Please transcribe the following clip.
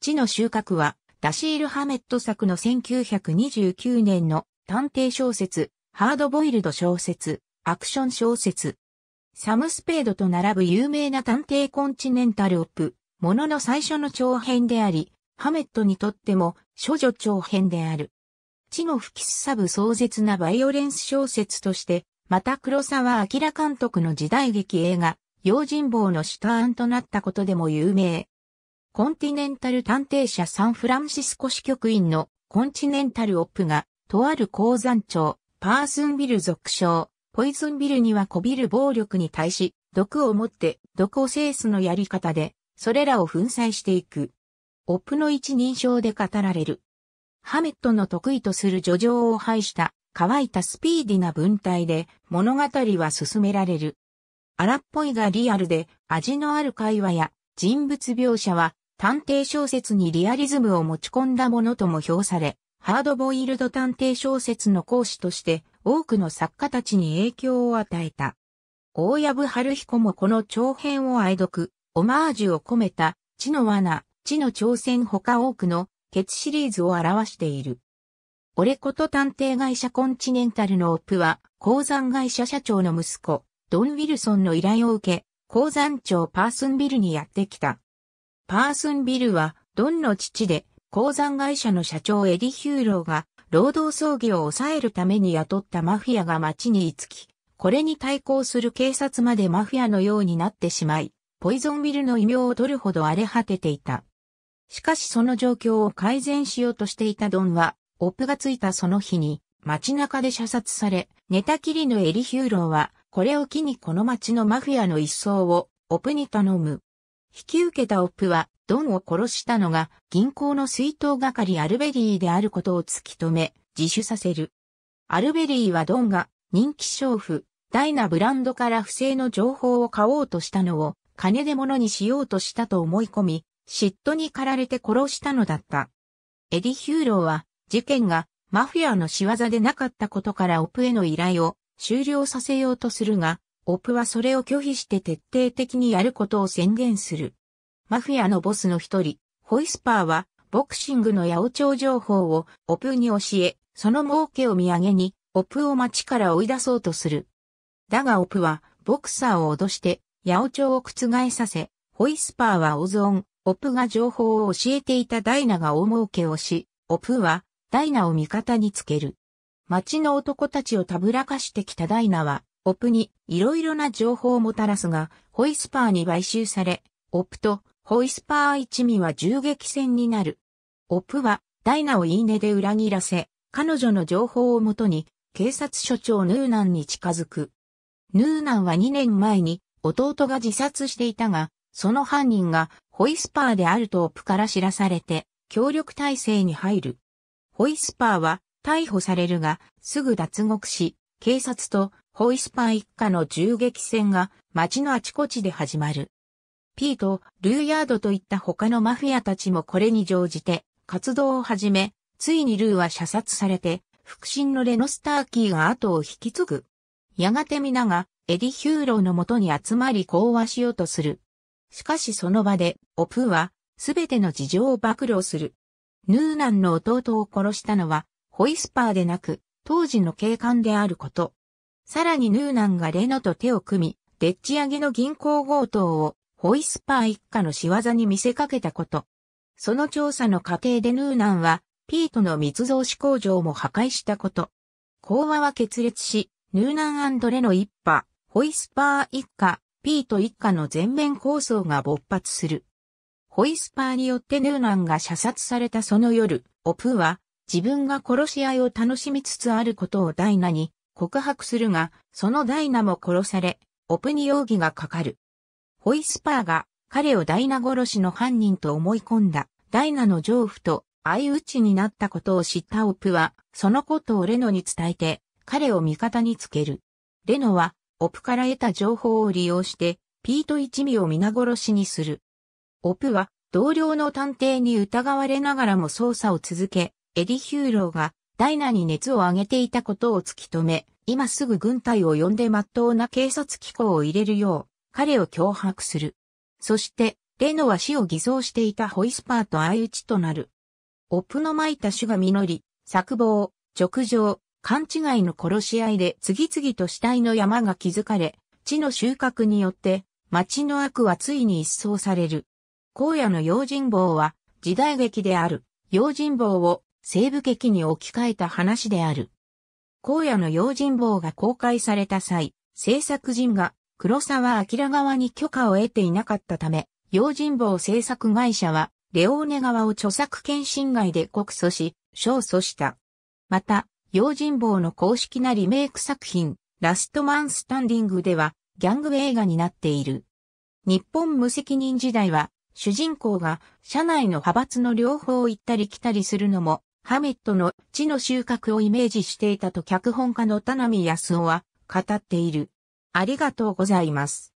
地の収穫は、ダシール・ハメット作の1929年の探偵小説、ハードボイルド小説、アクション小説。サム・スペードと並ぶ有名な探偵コンチネンタル・オップ、ものの最初の長編であり、ハメットにとっても、処女長編である。地の吹きすさぶ壮絶なバイオレンス小説として、また黒沢明監督の時代劇映画、用心棒の主ターンとなったことでも有名。コンティネンタル探偵社サンフランシスコ支局員のコンチネンタルオップが、とある鉱山町、パースンビル俗称、ポイズンビルにはこびる暴力に対し、毒を持って毒を制すのやり方で、それらを粉砕していく。オップの一人称で語られる。ハメットの得意とする叙情を排した乾いたスピーディな文体で物語は進められる。荒っぽいがリアルで味のある会話や人物描写は探偵小説にリアリズムを持ち込んだものとも評され、ハードボイルド探偵小説の講師として多くの作家たちに影響を与えた。大藪春彦もこの長編を愛読、オマージュを込めた、地の罠、地の挑戦他多くの、ケツシリーズを表している。俺こと探偵会社コンチネンタルのオプは、鉱山会社社長の息子、ドン・ウィルソンの依頼を受け、鉱山町パーソンビルにやってきた。パーソンビルは、ドンの父で、鉱山会社の社長エディ・ヒューローが、労働争議を抑えるために雇ったマフィアが街に居つき、これに対抗する警察までマフィアのようになってしまい、ポイゾンビルの異名を取るほど荒れ果てていた。しかしその状況を改善しようとしていたドンは、オップがついたその日に、街中で射殺され、寝たきりのエリヒューローは、これを機にこの街のマフィアの一掃を、オプに頼む。引き受けたオップは、ドンを殺したのが銀行の水筒係アルベリーであることを突き止め、自首させる。アルベリーはドンが人気商婦、大なブランドから不正の情報を買おうとしたのを金で物にしようとしたと思い込み、嫉妬に駆られて殺したのだった。エディ・ヒューローは事件がマフィアの仕業でなかったことからオプへの依頼を終了させようとするが、オプはそれを拒否して徹底的にやることを宣言する。マフィアのボスの一人、ホイスパーは、ボクシングの八百長情報をオプに教え、その儲けを土産に、オプを町から追い出そうとする。だがオプは、ボクサーを脅して、八百長を覆させ、ホイスパーはオズオン、オプが情報を教えていたダイナが大儲けをし、オプは、ダイナを味方につける。町の男たちをたぶらかしてきたダイナは、オプに色々な情報をもたらすが、ホイスパーに買収され、オプとホイスパー一味は銃撃戦になる。オプはダイナをいいねで裏切らせ、彼女の情報をもとに警察署長ヌーナンに近づく。ヌーナンは2年前に弟が自殺していたが、その犯人がホイスパーであるとオプから知らされて、協力体制に入る。ホイスパーは逮捕されるが、すぐ脱獄し、警察とホイスパー一家の銃撃戦が街のあちこちで始まる。ピート、ルーヤードといった他のマフィアたちもこれに乗じて活動を始め、ついにルーは射殺されて、腹心のレノスターキーが後を引き継ぐ。やがて皆がエディ・ヒューローのもとに集まり講和しようとする。しかしその場で、オプーは、すべての事情を暴露する。ヌーナンの弟を殺したのは、ホイスパーでなく、当時の警官であること。さらにヌーナンがレノと手を組み、でっち上げの銀行強盗をホイスパー一家の仕業に見せかけたこと。その調査の過程でヌーナンは、ピートの密造紙工場も破壊したこと。講話は決裂し、ヌーナンレノ一派、ホイスパー一家、ピート一家の全面構想が勃発する。ホイスパーによってヌーナンが射殺されたその夜、オプーは自分が殺し合いを楽しみつつあることをダイナに告白するが、そのダイナも殺され、オプに容疑がかかる。ホイスパーが彼をダイナ殺しの犯人と思い込んだ、ダイナの丈夫と相打ちになったことを知ったオプは、そのことをレノに伝えて、彼を味方につける。レノは、オプから得た情報を利用して、ピート一味を皆殺しにする。オプは、同僚の探偵に疑われながらも捜査を続け、エディ・ヒューローがダイナに熱を上げていたことを突き止め、今すぐ軍隊を呼んで真っ当な警察機構を入れるよう、彼を脅迫する。そして、レノは死を偽装していたホイスパーと相打ちとなる。オップの巻いた種が実り、作望、直上、勘違いの殺し合いで次々と死体の山が築かれ、地の収穫によって、町の悪はついに一掃される。荒野の用心棒は、時代劇である、用心棒を西部劇に置き換えた話である。荒野の用心棒が公開された際、制作陣が黒沢明側に許可を得ていなかったため、用心棒制作会社は、レオーネ側を著作権侵害で告訴し、勝訴した。また、用心棒の公式なリメイク作品、ラストマンスタンディングでは、ギャング映画になっている。日本無責任時代は、主人公が社内の派閥の両方を行ったり来たりするのも、ハメットの地の収穫をイメージしていたと脚本家の田波康夫は語っている。ありがとうございます。